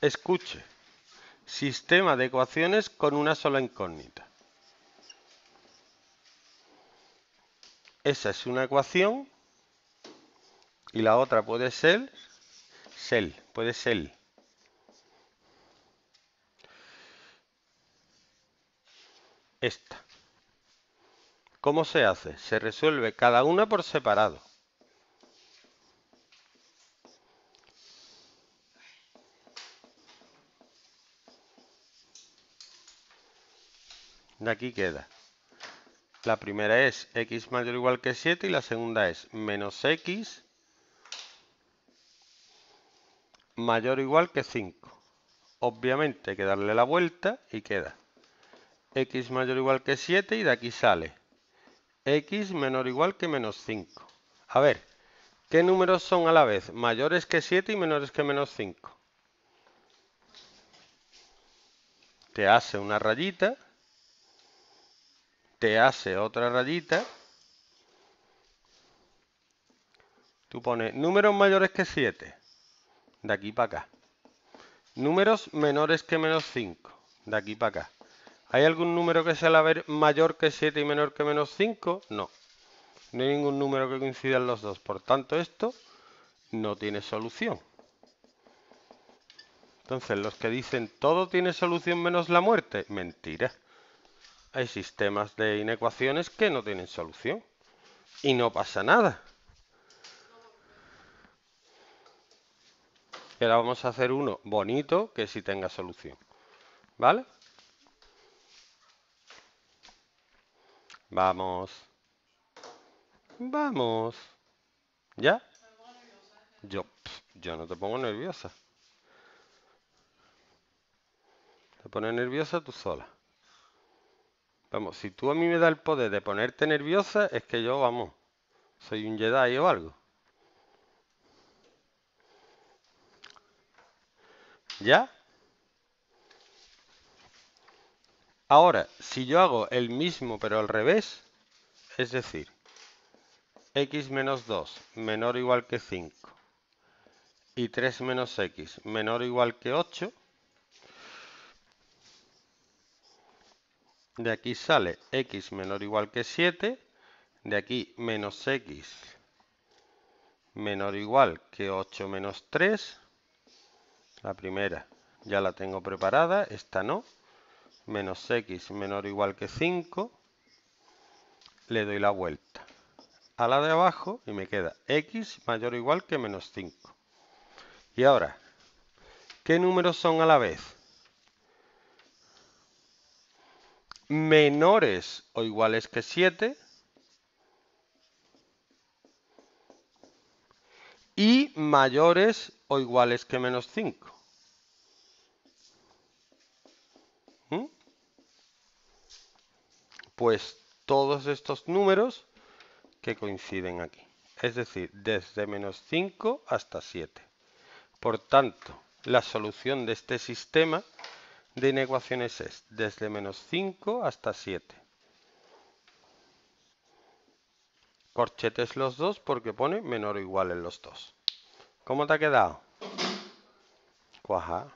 Escuche. Sistema de ecuaciones con una sola incógnita. Esa es una ecuación y la otra puede ser puede ser. Esta. ¿Cómo se hace? Se resuelve cada una por separado. De aquí queda. La primera es x mayor o igual que 7 y la segunda es menos x mayor o igual que 5. Obviamente hay que darle la vuelta y queda x mayor o igual que 7 y de aquí sale x menor o igual que menos 5. A ver, ¿qué números son a la vez? Mayores que 7 y menores que menos 5. Te hace una rayita te hace otra rayita. Tú pones números mayores que 7, de aquí para acá. Números menores que menos 5, de aquí para acá. ¿Hay algún número que sea la mayor que 7 y menor que menos 5? No. No hay ningún número que coincida en los dos. Por tanto, esto no tiene solución. Entonces, los que dicen todo tiene solución menos la muerte, mentira hay sistemas de inecuaciones que no tienen solución. Y no pasa nada. Y ahora vamos a hacer uno bonito que sí tenga solución. ¿Vale? Vamos. Vamos. ¿Ya? Yo, yo no te pongo nerviosa. Te pones nerviosa tú sola. Vamos, si tú a mí me da el poder de ponerte nerviosa, es que yo, vamos, soy un Jedi o algo. ¿Ya? Ahora, si yo hago el mismo pero al revés, es decir, x menos 2 menor o igual que 5 y 3 menos x menor o igual que 8, De aquí sale x menor o igual que 7. De aquí menos x menor o igual que 8 menos 3. La primera ya la tengo preparada, esta no. Menos x menor o igual que 5. Le doy la vuelta a la de abajo y me queda x mayor o igual que menos 5. Y ahora, ¿qué números son a la vez? menores o iguales que 7 y mayores o iguales que menos 5. ¿Mm? Pues todos estos números que coinciden aquí. Es decir, desde menos 5 hasta 7. Por tanto, la solución de este sistema de inecuaciones es desde menos 5 hasta 7. Corchetes los dos porque pone menor o igual en los dos. ¿Cómo te ha quedado? Cuaja.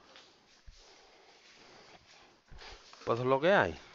Pues lo que hay.